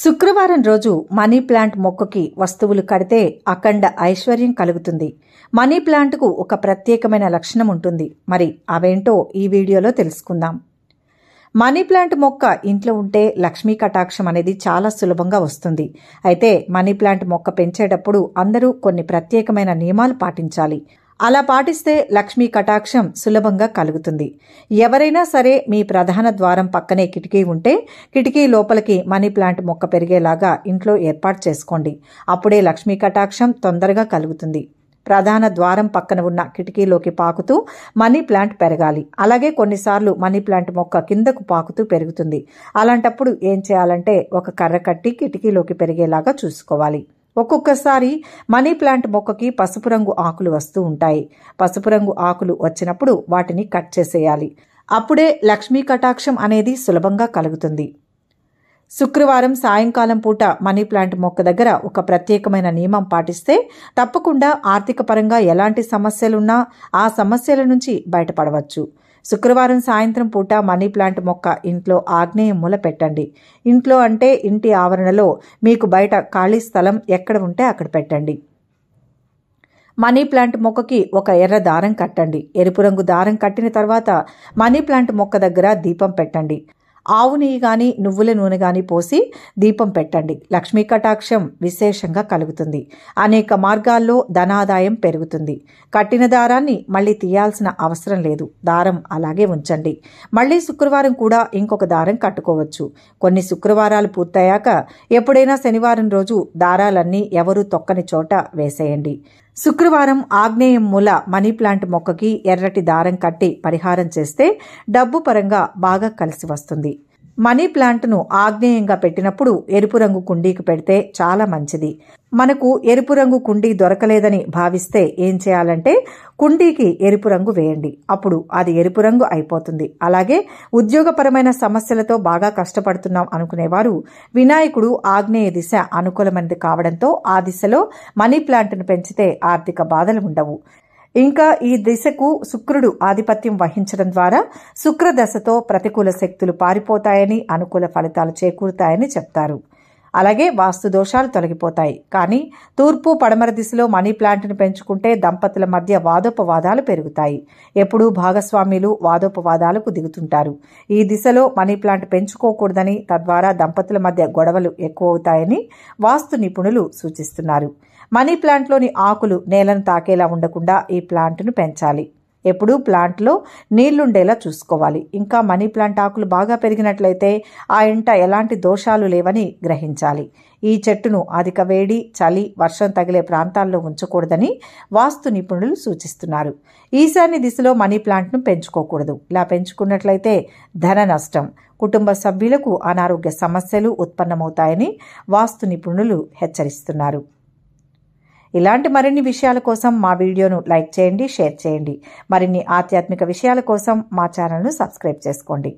శుక్రవారం రోజు money plant మొక్కకి వస్తువులు కడితే అఖండ ఐశ్వర్యం కలుగుతుంది మనీ ప్లాంట్కు ఒక ప్రత్యేకమైన లక్షణం ఉంటుంది మరి అవేంటో ఈ వీడియోలో తెలుసుకుందాం మనీ ప్లాంట్ మొక్క ఇంట్లో ఉంటే లక్ష్మీ కటాక్షం అనేది చాలా సులభంగా వస్తుంది అయితే మనీ ప్లాంట్ మొక్క పెంచేటప్పుడు అందరూ కొన్ని ప్రత్యేకమైన నియమాలు పాటించాలి అలా పాటిస్తే లక్ష్మీ కటాక్షం సులభంగా కలుగుతుంది ఎవరైనా సరే మీ ప్రధాన ద్వారం పక్కనే కిటికీ ఉంటే కిటికీ లోపలికి మనీ ప్లాంట్ మొక్క పెరిగేలాగా ఇంట్లో ఏర్పాటు చేసుకోండి అప్పుడే లక్ష్మీ కటాక్షం తొందరగా కలుగుతుంది ప్రధాన ద్వారం పక్కన ఉన్న కిటికీలోకి పాకుతూ మనీ ప్లాంట్ పెరగాలి అలాగే కొన్నిసార్లు మనీ ప్లాంట్ మొక్క కిందకు పాకుతూ పెరుగుతుంది అలాంటప్పుడు ఏం చేయాలంటే ఒక కర్ర కట్టి కిటికీలోకి పెరిగేలాగా చూసుకోవాలి ఒక్కొక్కసారి మనీ ప్లాంట్ మొక్కకి పసుపు రంగు ఆకులు వస్తూ ఉంటాయి పసుపు రంగు ఆకులు వచ్చినప్పుడు వాటిని కట్ చేసేయాలి అప్పుడే లక్ష్మీ కటాక్షం అనేది సులభంగా కలుగుతుంది శుక్రవారం సాయంకాలం పూట మనీ ప్లాంట్ మొక్క దగ్గర ఒక ప్రత్యేకమైన నియమం పాటిస్తే తప్పకుండా ఆర్థిక పరంగా ఎలాంటి సమస్యలున్నా ఆ సమస్యల నుంచి బయటపడవచ్చు శుక్రవారం సాయంత్రం పూట మనీ ప్లాంట్ మొక్క ఇంట్లో ఆగ్నేయ మూల పెట్టండి ఇంట్లో అంటే ఇంటి ఆవరణలో మీకు బయట ఖాళీ స్థలం ఎక్కడ ఉంటే అక్కడ పెట్టండి మనీ ప్లాంట్ మొక్కకి ఒక ఎర్ర దారం కట్టండి ఎరుపు రంగు దారం కట్టిన తర్వాత మనీ ప్లాంట్ మొక్క దగ్గర దీపం పెట్టండి ఆవు నెయ్యి కానీ నువ్వుల నూనె కానీ పోసి దీపం పెట్టండి లక్ష్మీ కటాక్షం విశేషంగా కలుగుతుంది అనేక మార్గాల్లో ధనాదాయం పెరుగుతుంది కట్టిన దారాన్ని మళ్ళీ తీయాల్సిన అవసరం లేదు దారం అలాగే ఉంచండి మళ్ళీ శుక్రవారం కూడా ఇంకొక దారం కట్టుకోవచ్చు కొన్ని శుక్రవారాలు పూర్తయ్యాక ఎప్పుడైనా శనివారం రోజు దారాలన్నీ ఎవరూ తొక్కని చోట వేసేయండి శుక్రవారం ఆగ్నేయం మూల మనీప్లాంట్ మొక్కకి ఎర్రటి దారం కట్టి పరిహారం చేస్తే డబ్బు పరంగా బాగా కలిసి వస్తుంది మనీ ప్లాంట్ను ఆగ్నేయంగా పెట్టినప్పుడు ఎరుపు రంగు కుండీకి పెడితే చాలా మంచిది మనకు ఎరుపు రంగు కుండీ దొరకలేదని భావిస్తే ఏం చేయాలంటే కుండీకి ఎరుపు రంగు వేయండి అప్పుడు అది ఎరుపు రంగు అయిపోతుంది అలాగే ఉద్యోగపరమైన సమస్యలతో బాగా కష్టపడుతున్నాం అనుకునేవారు వినాయకుడు ఆగ్నేయ దిశ అనుకూలమైనది కావడంతో ఆ దిశలో మనీ ప్లాంట్ను పెంచితే ఆర్థిక బాధలు ఉండవు ఇంకా ఈ దిశకు శుక్రుడు ఆధిపత్యం వహించడం ద్వారా శుక్రదశతో ప్రతికూల శక్తులు పారిపోతాయని అనుకూల ఫలితాలు చేకూరుతాయని చెప్తారు అలాగే వాస్తు దోషాలు తొలగిపోతాయి కానీ తూర్పు పడమర దిశలో మనీ ప్లాంట్ను పెంచుకుంటే దంపతుల మధ్య వాదోపవాదాలు పెరుగుతాయి ఎప్పుడూ భాగస్వామ్యులు వాదోపవాదాలకు దిగుతుంటారు ఈ దిశలో మనీ ప్లాంట్ పెంచుకోకూడదని తద్వారా దంపతుల మధ్య గొడవలు ఎక్కువ అవుతాయని వాస్తు నిపుణులు సూచిస్తున్నారు మనీ ప్లాంట్లోని ఆకులు నేలను తాకేలా ఉండకుండా ఈ ప్లాంట్ను పెంచాలి ఎప్పుడూ ప్లాంట్లో నీళ్లుండేలా చూసుకోవాలి ఇంకా మనీ ప్లాంట్ ఆకులు బాగా పెరిగినట్లయితే ఆ ఇంట ఎలాంటి దోషాలు లేవని గ్రహించాలి ఈ చెట్టును అధిక వేడి చలి వర్షం తగిలే ప్రాంతాల్లో ఉంచకూడదని వాస్తు నిపుణులు సూచిస్తున్నారు ఈశాన్య దిశలో మనీ ప్లాంట్ను పెంచుకోకూడదు ఇలా పెంచుకున్నట్లయితే ధన నష్టం కుటుంబ సభ్యులకు అనారోగ్య సమస్యలు ఉత్పన్నమవుతాయని వాస్తు నిపుణులు హెచ్చరిస్తున్నారు ఇలాంటి మరిన్ని విషయాల కోసం మా వీడియోను లైక్ చేయండి షేర్ చేయండి మరిన్ని ఆధ్యాత్మిక విషయాల కోసం మా ఛానల్ను సబ్స్క్రైబ్ చేసుకోండి